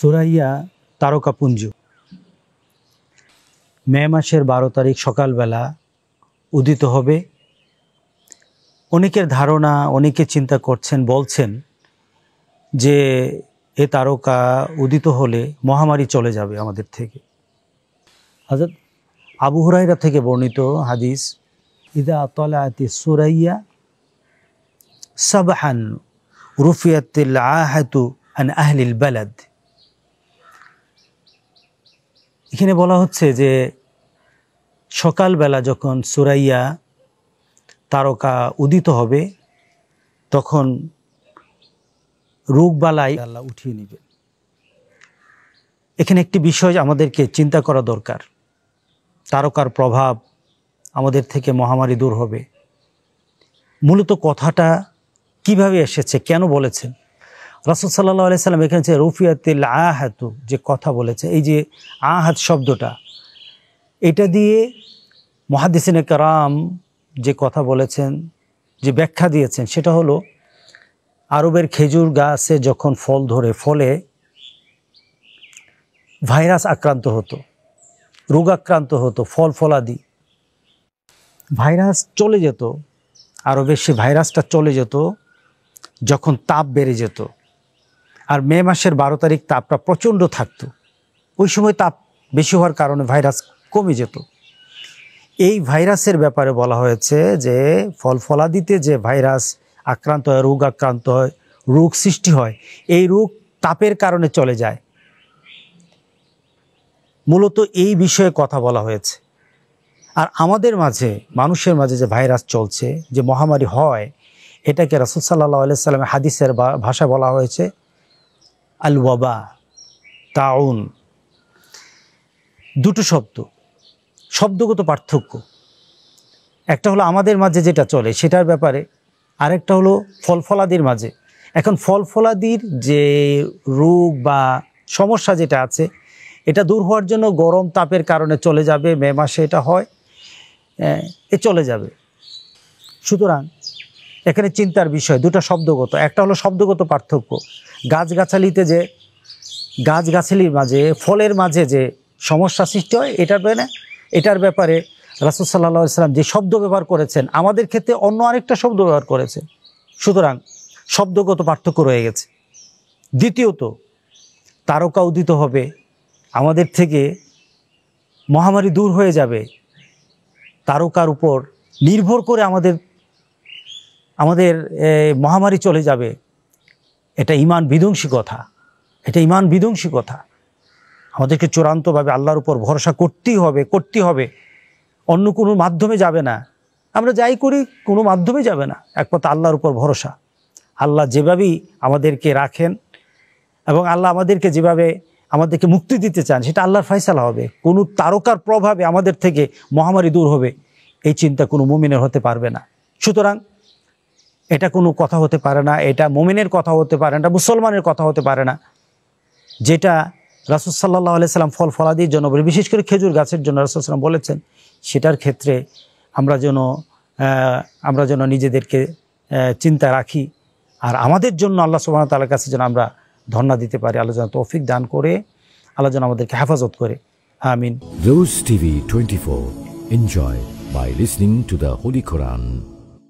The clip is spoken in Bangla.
সুরাইয়া তারকাপুঞ্জ মে মাসের বারো তারিখ সকালবেলা উদিত হবে অনেকের ধারণা অনেকে চিন্তা করছেন বলছেন যে এ তারকা উদিত হলে মহামারী চলে যাবে আমাদের থেকে হাজার আবু হুরাইরা থেকে বর্ণিত হাদিস ইদা তলাতি সুরাইয়া সাবাহান রুফিয়াতিল আহাতু অ্যান আহলিল বেলাদ এখানে বলা হচ্ছে যে সকালবেলা যখন সুরাইয়া তারকা উদিত হবে তখন রোগবালাই আল্লাহ উঠিয়ে নেবে এখানে একটি বিষয় আমাদেরকে চিন্তা করা দরকার তারকার প্রভাব আমাদের থেকে মহামারী দূর হবে মূলত কথাটা কিভাবে এসেছে কেন বলেছেন রসদ সাল্লাহ সাল্লাম এখানে যে রুফিয়াতিল আহাতু যে কথা বলেছে এই যে আহাত শব্দটা এটা দিয়ে মহাদিসিন কারাম যে কথা বলেছেন যে ব্যাখ্যা দিয়েছেন সেটা হলো আরবের খেজুর গাছে যখন ফল ধরে ফলে ভাইরাস আক্রান্ত হতো রোগ আক্রান্ত হতো ফল ফলাদি ভাইরাস চলে যেত আরবের সে ভাইরাসটা চলে যেত যখন তাপ বেড়ে যেত আর মে মাসের বারো তারিখ তাপটা প্রচণ্ড থাকতো ওই সময় তাপ বেশি হওয়ার কারণে ভাইরাস কমে যেত এই ভাইরাসের ব্যাপারে বলা হয়েছে যে ফল ফলাদিতে যে ভাইরাস আক্রান্ত হয় রোগ আক্রান্ত হয় রোগ সৃষ্টি হয় এই রোগ তাপের কারণে চলে যায় মূলত এই বিষয়ে কথা বলা হয়েছে আর আমাদের মাঝে মানুষের মাঝে যে ভাইরাস চলছে যে মহামারী হয় এটাকে রাসুলসাল্লা আলিয়া সাল্লামের হাদিসের ভাষা বলা হয়েছে আল ওয়াবা তাউন দুটো শব্দ শব্দগত পার্থক্য একটা হলো আমাদের মাঝে যেটা চলে সেটার ব্যাপারে আরেকটা হলো ফলফলাদির মাঝে এখন ফলফলাদির যে রোগ বা সমস্যা যেটা আছে এটা দূর হওয়ার জন্য গরম তাপের কারণে চলে যাবে মে মাসে এটা হয় এ চলে যাবে সুতরাং এখানে চিন্তার বিষয় দুটা শব্দগত একটা হলো শব্দগত পার্থক্য গাছগাছালিতে যে গাছগাছালির মাঝে ফলের মাঝে যে সমস্যা সৃষ্টি হয় এটার ব্যাপারে এটার ব্যাপারে রাসুল সাল্লা ইসলাম যে শব্দ ব্যবহার করেছেন আমাদের ক্ষেত্রে অন্য আরেকটা শব্দ ব্যবহার করেছে সুতরাং শব্দগত পার্থক্য রয়ে গেছে দ্বিতীয়ত তারকা উদিত হবে আমাদের থেকে মহামারী দূর হয়ে যাবে তারকার উপর নির্ভর করে আমাদের আমাদের মহামারী চলে যাবে এটা ইমান বিধ্বংসী কথা এটা ইমান বিধ্বংসী কথা আমাদেরকে চূড়ান্তভাবে আল্লাহর উপর ভরসা করতেই হবে করতে হবে অন্য কোনো মাধ্যমে যাবে না আমরা যাই করি কোনো মাধ্যমে যাবে না একমাত্র আল্লাহর উপর ভরসা আল্লাহ যেভাবেই আমাদেরকে রাখেন এবং আল্লাহ আমাদেরকে যেভাবে আমাদেরকে মুক্তি দিতে চান সেটা আল্লাহর ফয়সালা হবে কোনো তারকার প্রভাবে আমাদের থেকে মহামারী দূর হবে এই চিন্তা কোনো মুমিনের হতে পারবে না সুতরাং এটা কোনো কথা হতে পারে না এটা মোমেনের কথা হতে পারে না মুসলমানের কথা হতে পারে না যেটা রাসুল সাল্লাহ আলাইসাল্লাম ফল ফলাদির জন্য বলে বিশেষ করে খেজুর গাছের জন্য রাসুলসাল্লাম বলেছেন সেটার ক্ষেত্রে আমরা যেন আমরা যেন নিজেদেরকে চিন্তা রাখি আর আমাদের জন্য আল্লাহ সুবাহ তালার কাছে যেন আমরা ধর্ণা দিতে পারি আল্লাহ যেন তৌফিক দান করে আল্লাহ যেন আমাদেরকে হেফাজত করে আমিন রোজ TV twenty four enjoy by listening to the holy Quran